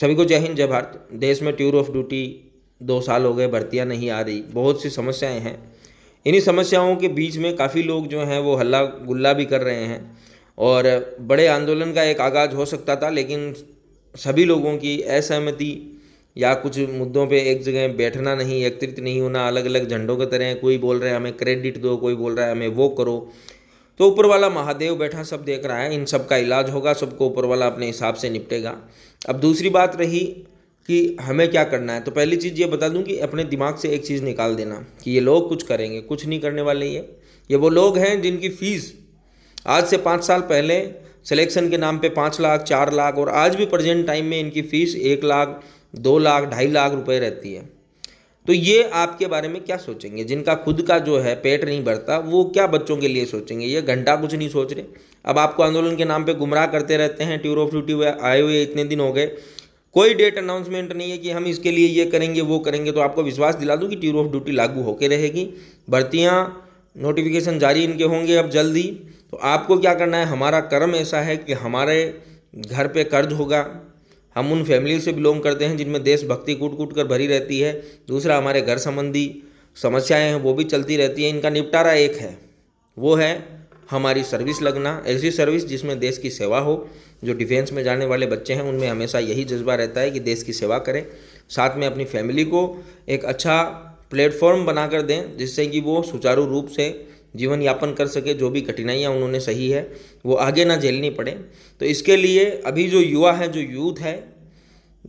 सभी को जय हिंद जय भारत देश में ट्यूर ऑफ ड्यूटी दो साल हो गए भर्तियाँ नहीं आ रही बहुत सी समस्याएं हैं इन्हीं समस्याओं के बीच में काफ़ी लोग जो हैं वो हल्ला गुल्ला भी कर रहे हैं और बड़े आंदोलन का एक आगाज हो सकता था लेकिन सभी लोगों की असहमति या कुछ मुद्दों पे एक जगह बैठना नहीं एकत्रित नहीं होना अलग अलग झंडों के तरह कोई बोल रहा है हमें क्रेडिट दो कोई बोल रहा है हमें वो करो तो ऊपर वाला महादेव बैठा सब देख रहा है इन सब का इलाज होगा सबको ऊपर वाला अपने हिसाब से निपटेगा अब दूसरी बात रही कि हमें क्या करना है तो पहली चीज़ ये बता दूं कि अपने दिमाग से एक चीज़ निकाल देना कि ये लोग कुछ करेंगे कुछ नहीं करने वाले ये ये वो लोग हैं जिनकी फ़ीस आज से पाँच साल पहले सिलेक्शन के नाम पे पाँच लाख चार लाख और आज भी प्रेजेंट टाइम में इनकी फ़ीस एक लाख दो लाख ढाई लाख रुपए रहती है तो ये आपके बारे में क्या सोचेंगे जिनका खुद का जो है पेट नहीं भरता वो क्या बच्चों के लिए सोचेंगे ये घंटा कुछ नहीं सोच रहे अब आपको आंदोलन के नाम पे गुमराह करते रहते हैं ट्यूर ऑफ ड्यूटी आए हुए इतने दिन हो गए कोई डेट अनाउंसमेंट नहीं है कि हम इसके लिए ये करेंगे वो करेंगे तो आपको विश्वास दिला दूँ कि ट्यूर ऑफ ड्यूटी लागू होकर रहेगी भर्तियाँ नोटिफिकेशन जारी इनके होंगे अब जल्दी तो आपको क्या करना है हमारा कर्म ऐसा है कि हमारे घर पर कर्ज होगा हम उन फैमिली से बिलोंग करते हैं जिनमें देशभक्ति कूट कूट कर भरी रहती है दूसरा हमारे घर संबंधी समस्याएं हैं वो भी चलती रहती हैं इनका निपटारा एक है वो है हमारी सर्विस लगना ऐसी सर्विस जिसमें देश की सेवा हो जो डिफेंस में जाने वाले बच्चे हैं उनमें हमेशा यही जज्बा रहता है कि देश की सेवा करें साथ में अपनी फैमिली को एक अच्छा प्लेटफॉर्म बनाकर दें जिससे कि वो सुचारू रूप से जीवन यापन कर सके जो भी कठिनाइयाँ उन्होंने सही है वो आगे ना झेलनी पड़े तो इसके लिए अभी जो युवा है जो यूथ है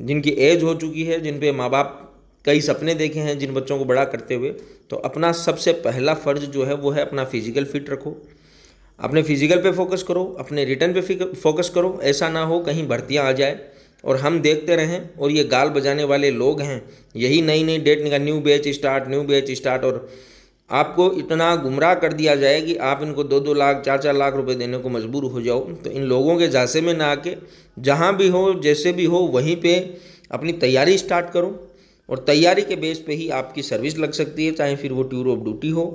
जिनकी एज हो चुकी है जिन पे माँ बाप कई सपने देखे हैं जिन बच्चों को बड़ा करते हुए तो अपना सबसे पहला फ़र्ज जो है वो है अपना फिजिकल फिट रखो अपने फिजिकल पे फोकस करो अपने रिटर्न पे फोकस करो ऐसा ना हो कहीं भर्तियाँ आ जाए और हम देखते रहें और ये गाल बजाने वाले लोग हैं यही नई नई डेट निकाल new batch start new batch start और आपको इतना गुमराह कर दिया जाए कि आप इनको दो दो लाख चार चार लाख रुपए देने को मजबूर हो जाओ तो इन लोगों के झांसे में ना आके जहाँ भी हो जैसे भी हो वहीं पे अपनी तैयारी स्टार्ट करो और तैयारी के बेस पे ही आपकी सर्विस लग सकती है चाहे फिर वो टूर ऑफ ड्यूटी हो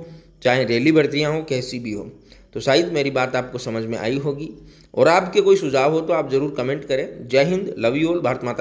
चाहे रैली भर्तियाँ हों कैसी भी हो तो शायद मेरी बात आपको समझ में आई होगी और आपके कोई सुझाव हो तो आप ज़रूर कमेंट करें जय Hind love you all Bharat माता